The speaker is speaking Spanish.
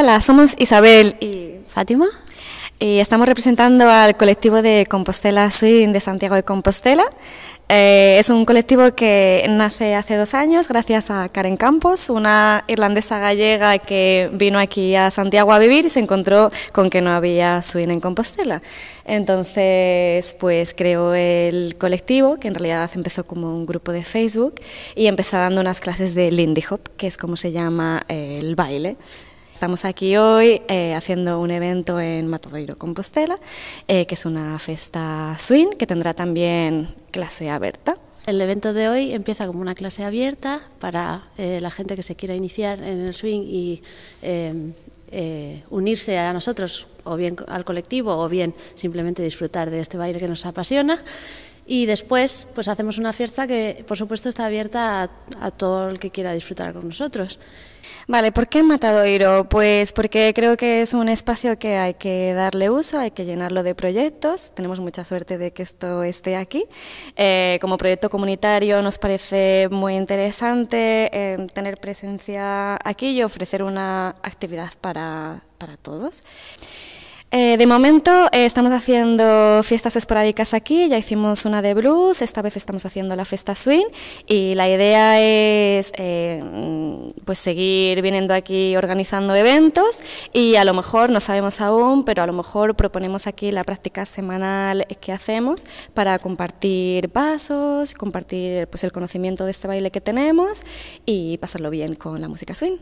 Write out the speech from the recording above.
Hola, somos Isabel y Fátima. Y eh, estamos representando al colectivo de Compostela Swing de Santiago de Compostela. Eh, es un colectivo que nace hace dos años gracias a Karen Campos, una irlandesa gallega que vino aquí a Santiago a vivir y se encontró con que no había swing en Compostela. Entonces, pues creó el colectivo, que en realidad empezó como un grupo de Facebook y empezó dando unas clases de Lindy Hop, que es como se llama eh, el baile Estamos aquí hoy eh, haciendo un evento en Matadoiro Compostela, eh, que es una fiesta swing que tendrá también clase abierta. El evento de hoy empieza como una clase abierta para eh, la gente que se quiera iniciar en el swing y unirse a nosotros, o bien al colectivo, o bien simplemente disfrutar de este baile que nos apasiona. Y después, pues hacemos una fiesta que, por supuesto, está abierta a, todo el que quiera disfrutar con nosotros. Vale, ¿por qué Matadoiro? Pues porque creo que es un espacio que hay que darle uso, hay que llenarlo de proyectos. Tenemos mucha suerte de que esto esté aquí. Eh, como proyecto comunitario nos parece muy interesante eh, tener presencia aquí y ofrecer una actividad para, para todos. Eh, de momento eh, estamos haciendo fiestas esporádicas aquí, ya hicimos una de blues, esta vez estamos haciendo la fiesta swing y la idea es eh, mm, pues seguir viniendo aquí organizando eventos y a lo mejor, no sabemos aún, pero a lo mejor proponemos aquí la práctica semanal que hacemos para compartir pasos, compartir pues, el conocimiento de este baile que tenemos y pasarlo bien con la música swing.